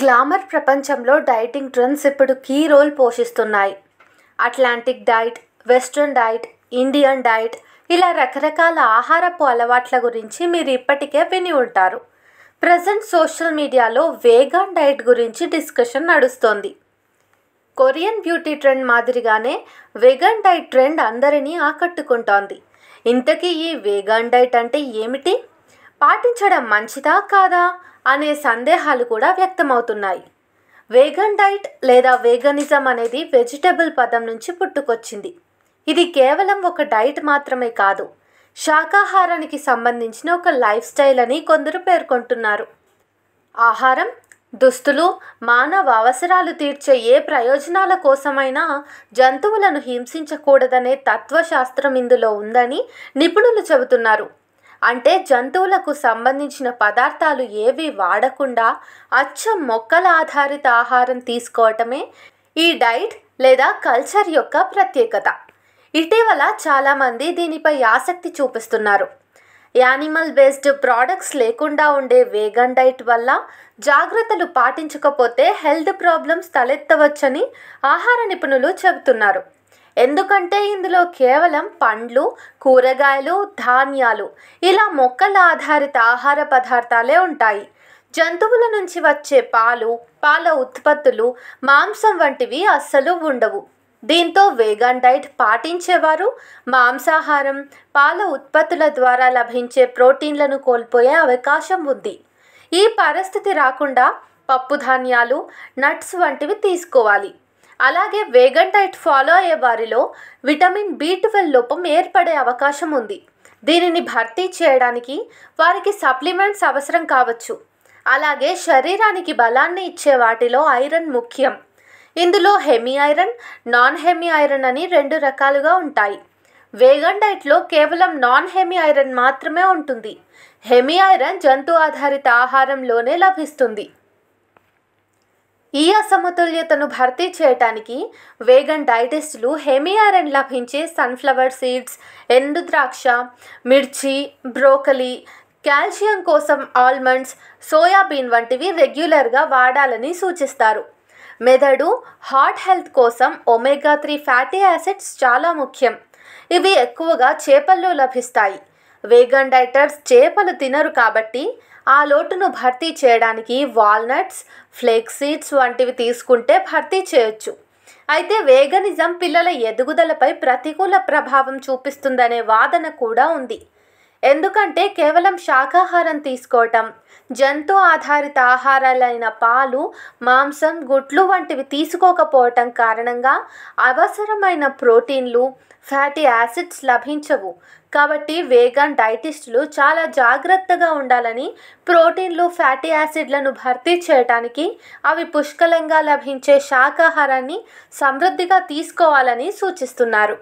glamour ప్రపంచంలో dieting trends ఇప్పుడు key role పోషిస్తున్నాయి Atlantic diet western diet Indian diet ఇలా రకరకాల ఆహారపు అలవాట్ల గురించి మీరు ఇప్పటికే విని ఉంటారు ప్రజెంట్ సోషల్ మీడియాలో వేగాన్ డైట్ గురించి డిస్కషన్ నడుస్తోంది కొరియన్ బ్యూటీ ట్రెండ్ మాదిరిగానే వేగన్ డైట్ ట్రెండ్ అందరినీ ఆకట్టుకుంటోంది ఇంతకీ ఈ వేగాన్ డైట్ అంటే ఏమిటి పాటించడం మంచిదా కాదా అనే సందేహాలు కూడా వ్యక్తమవుతున్నాయి వేగన్ డైట్ లేదా వేగనిజం అనేది వెజిటబుల్ పదం నుంచి పుట్టుకొచ్చింది ఇది కేవలం ఒక డైట్ మాత్రమే కాదు శాకాహారానికి సంబంధించిన ఒక లైఫ్ స్టైల్ అని కొందరు పేర్కొంటున్నారు ఆహారం దుస్తులు మానవ అవసరాలు తీర్చే ఏ ప్రయోజనాల కోసమైనా జంతువులను హింసించకూడదనే తత్వశాస్త్రం ఇందులో ఉందని నిపుణులు చెబుతున్నారు అంటే జంతువులకు సంబంధించిన పదార్థాలు ఏవి వాడకుండా అచ్చ మొక్కల ఆధారిత ఆహారం తీసుకోవటమే ఈ డైట్ లేదా కల్చర్ యొక్క ప్రత్యేకత ఇటీవల చాలామంది దీనిపై ఆసక్తి చూపిస్తున్నారు యానిమల్ బేస్డ్ ప్రోడక్ట్స్ లేకుండా ఉండే వేగన్ డైట్ వల్ల జాగ్రత్తలు పాటించకపోతే హెల్త్ ప్రాబ్లమ్స్ తలెత్తవచ్చని ఆహార నిపుణులు చెబుతున్నారు ఎందుకంటే ఇందులో కేవలం పండ్లు కూరగాయలు ధాన్యాలు ఇలా మొక్కల ఆధారిత ఆహార పదార్థాలే ఉంటాయి జంతువుల నుంచి వచ్చే పాలు పాల ఉత్పత్తులు మాంసం వంటివి అస్సలు ఉండవు దీంతో వేగన్ డైట్ పాటించేవారు మాంసాహారం పాల ఉత్పత్తుల ద్వారా లభించే ప్రోటీన్లను కోల్పోయే అవకాశం ఉంది ఈ పరిస్థితి రాకుండా పప్పు ధాన్యాలు నట్స్ వంటివి తీసుకోవాలి అలాగే వేగన్ డైట్ ఫాలో అయ్యే వారిలో విటమిన్ బి ట్వెల్వ్ లోపం ఏర్పడే అవకాశం ఉంది దీనిని భర్తీ చేయడానికి వారికి సప్లిమెంట్స్ అవసరం కావచ్చు అలాగే శరీరానికి బలాన్ని ఇచ్చే వాటిలో ఐరన్ ముఖ్యం ఇందులో heme iron non heme iron అని రెండు రకాలుగా ఉంటాయి వేగన్ డైట్లో కేవలం నాన్ హెమీ ఐరన్ మాత్రమే ఉంటుంది హెమీ ఐరన్ జంతు ఆధారిత ఆహారంలోనే లభిస్తుంది ఈ అసమతుల్యతను భర్తీ చేయటానికి వేగన్ డైటెస్టులు హెమియారెన్ లభించే సన్ఫ్లవర్ సీడ్స్ ఎండుద్రాక్ష మిర్చి బ్రోకలీ కాల్షియం కోసం ఆల్మండ్స్ సోయాబీన్ వంటివి రెగ్యులర్గా వాడాలని సూచిస్తారు మెదడు హార్ట్ హెల్త్ కోసం ఒమేగా త్రీ ఫ్యాటీ యాసిడ్స్ చాలా ముఖ్యం ఇవి ఎక్కువగా చేపల్లో లభిస్తాయి వేగన్ డైటర్స్ చేపలు తినరు కాబట్టి ఆ లోటును భర్తీ చేయడానికి వాల్నట్స్ ఫ్లేక్ సీడ్స్ వంటివి తీసుకుంటే భర్తీ చేయొచ్చు అయితే వేగనిజం పిల్లల ఎదుగుదలపై ప్రతికూల ప్రభావం చూపిస్తుందనే వాదన కూడా ఉంది ఎందుకంటే కేవలం శాకాహారం తీసుకోవటం జంతు ఆధారిత ఆహారాలైన పాలు మాంసం గుడ్లు వంటివి తీసుకోకపోవటం కారణంగా అవసరమైన ప్రోటీన్లు ఫ్యాటీ యాసిడ్స్ లభించవు కాబట్టి వేగన్ డైటిస్టులు చాలా జాగ్రత్తగా ఉండాలని ప్రోటీన్లు ఫ్యాటీ యాసిడ్లను భర్తీ చేయటానికి అవి పుష్కలంగా లభించే శాకాహారాన్ని సమృద్ధిగా తీసుకోవాలని సూచిస్తున్నారు